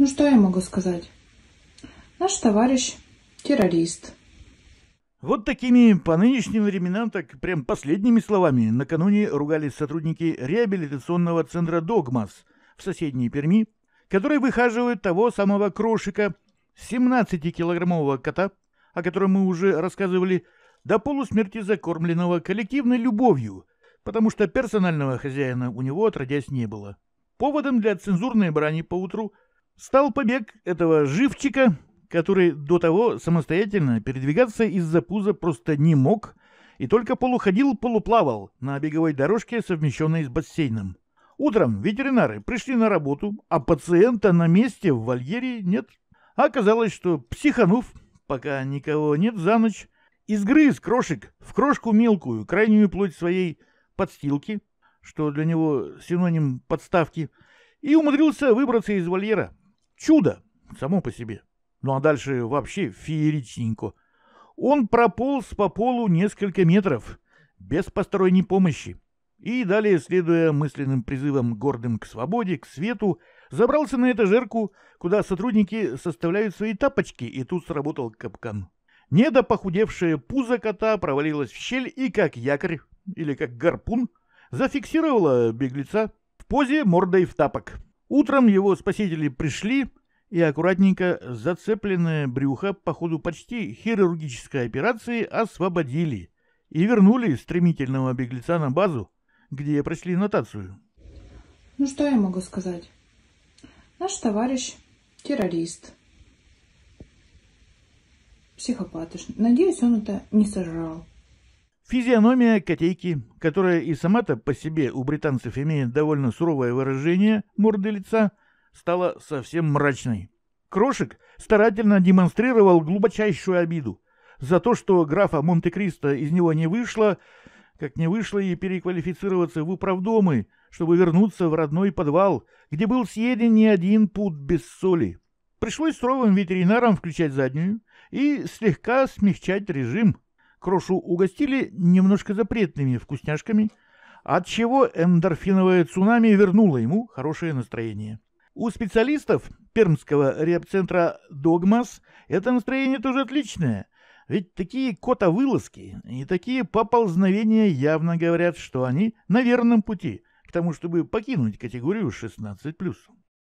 Ну что я могу сказать? Наш товарищ террорист. Вот такими по нынешним временам, так прям последними словами, накануне ругались сотрудники реабилитационного центра «Догмас» в соседней Перми, которые выхаживают того самого крошика, 17-килограммового кота, о котором мы уже рассказывали, до полусмерти закормленного коллективной любовью, потому что персонального хозяина у него отродясь не было. Поводом для цензурной брани поутру – стал побег этого живчика, который до того самостоятельно передвигаться из-за пуза просто не мог и только полуходил-полуплавал на беговой дорожке, совмещенной с бассейном. Утром ветеринары пришли на работу, а пациента на месте в вольере нет. А оказалось, что психанув, пока никого нет за ночь, изгрыз крошек в крошку мелкую, крайнюю плоть своей подстилки, что для него синоним подставки, и умудрился выбраться из вольера. Чудо само по себе. Ну а дальше вообще фееричненько. Он прополз по полу несколько метров, без посторонней помощи. И далее, следуя мысленным призывам гордым к свободе, к свету, забрался на этажерку, куда сотрудники составляют свои тапочки, и тут сработал капкан. Недо похудевшее пузо кота провалилось в щель и как якорь, или как гарпун, зафиксировало беглеца в позе мордой в тапок. Утром его спасители пришли, и аккуратненько зацепленное брюхо по ходу почти хирургической операции освободили и вернули стремительного беглеца на базу, где прошли нотацию. Ну что я могу сказать? Наш товарищ террорист. Психопатыш. Надеюсь, он это не сожрал. Физиономия котейки, которая и сама-то по себе у британцев имеет довольно суровое выражение морды лица, стала совсем мрачной. Крошек старательно демонстрировал глубочайшую обиду за то, что графа Монте-Кристо из него не вышло, как не вышло и переквалифицироваться в управдомы, чтобы вернуться в родной подвал, где был съеден не один пуд без соли. Пришлось суровым ветеринарам включать заднюю и слегка смягчать режим – Крошу угостили немножко запретными вкусняшками, от чего эндорфиновое цунами вернуло ему хорошее настроение. У специалистов пермского репцентра «Догмас» это настроение тоже отличное, ведь такие кота вылазки и такие поползновения явно говорят, что они на верном пути к тому, чтобы покинуть категорию 16+.